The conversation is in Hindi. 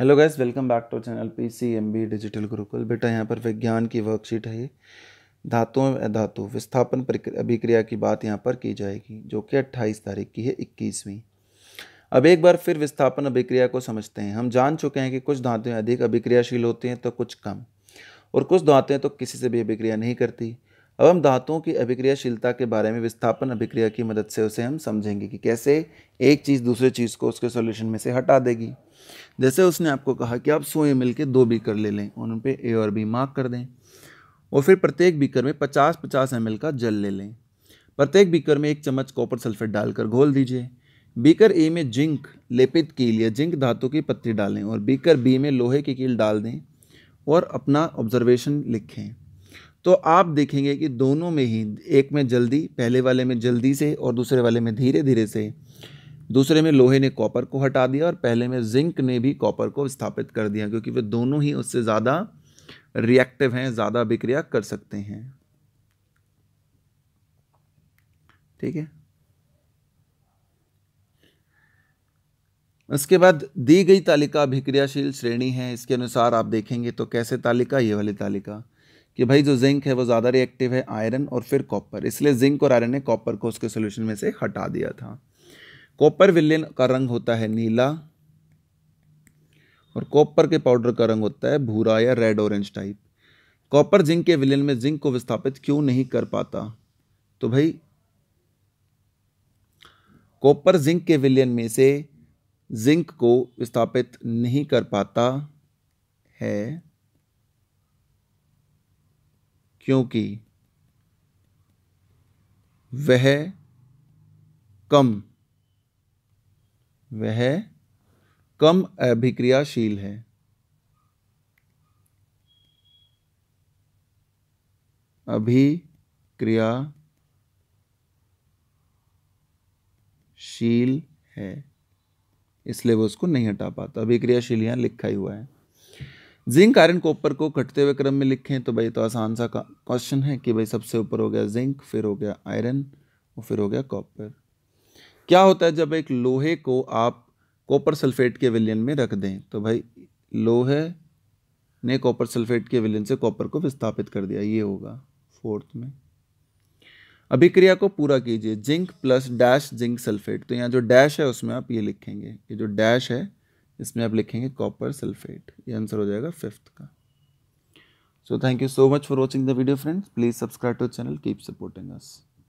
hello guys welcome back to channel P C M B digital Gurukul बेटा यहाँ पर विज्ञान की वर्कशीट है ये धातु विस्थापन अभिक्रिया की बात यहाँ पर की जाएगी जो कि अट्ठाईस तारीख की है इक्कीसवीं अब एक बार फिर विस्थापन अभिक्रिया को समझते हैं हम जान चुके हैं कि कुछ धातुएं अधिक अभिक्रियाशील होती हैं तो कुछ कम और कुछ धातुएं तो किसी से भी अभिक्रिया नहीं करती अब हम धातुओं की अभिक्रियाशीलता के बारे में विस्थापन अभिक्रिया की मदद से उसे हम समझेंगे कि कैसे एक चीज़ दूसरे चीज़ को उसके सॉल्यूशन में से हटा देगी जैसे उसने आपको कहा कि आप सोए एम के दो बीकर ले लें उन पर ए और बी मार्क कर दें और फिर प्रत्येक बीकर में पचास पचास एम का जल ले लें प्रत्येक बीकर में एक चम्मच कॉपर सल्फेट डालकर घोल दीजिए बीकर ए में जिंक लेपित कील या जिंक धातु की पत्ती डालें और बीकर बी में लोहे की कील डाल दें और अपना ऑब्जर्वेशन लिखें तो आप देखेंगे कि दोनों में ही एक में जल्दी पहले वाले में जल्दी से और दूसरे वाले में धीरे धीरे से दूसरे में लोहे ने कॉपर को हटा दिया और पहले में जिंक ने भी कॉपर को स्थापित कर दिया क्योंकि वे दोनों ही उससे ज़्यादा रिएक्टिव हैं ज़्यादा अभिक्रिया कर सकते हैं ठीक है उसके बाद दी गई तालिका अभिक्रियाशील श्रेणी है इसके अनुसार आप देखेंगे तो कैसे तालिका ये वाली तालिका कि भाई जो जिंक है वो ज़्यादा रिएक्टिव है आयरन और फिर कॉपर इसलिए जिंक और आयरन ने कॉपर को उसके सोल्यूशन में से हटा दिया था कॉपर विलियन का रंग होता है नीला और कॉपर के पाउडर का रंग होता है भूरा या red orange type copper zinc के विलियन में जिंक को विस्थापित क्यों नहीं कर पाता तो भाई कॉपर जिंक के विलियन में से जिंक को विस्थापित नहीं कर पाता है क्योंकि वह कम वह कम अभिक्रियाशील है अभिक्रियाशील है इसलिए वो उसको नहीं हटा पाता अभिक्रियाशील यहां लिखा ही हुआ है जिंक आयरन कॉपर को घटते हुए क्रम में लिखें तो भाई तो आसान सा क्वेश्चन है कि भाई सबसे ऊपर हो गया जिंक फिर हो गया आयरन और फिर हो गया कॉपर क्या होता है जब एक लोहे को आप कॉपर सल्फेट के विलियन में रख दें तो भाई लोहे ने कॉपर सल्फेट के विलियन से कॉपर को विस्थापित कर दिया ये होगा फोर्थ में अभिक्रिया को पूरा कीजिए zinc plus dash zinc sulphate तो यहाँ जो डैश है उसमें आप ये लिखेंगे ये जो डैश है इसमें आप लिखेंगे कॉपर सल्फेट ये आंसर हो जाएगा फिफ्थ का so thank you so much for watching the video friends please subscribe to channel keep supporting us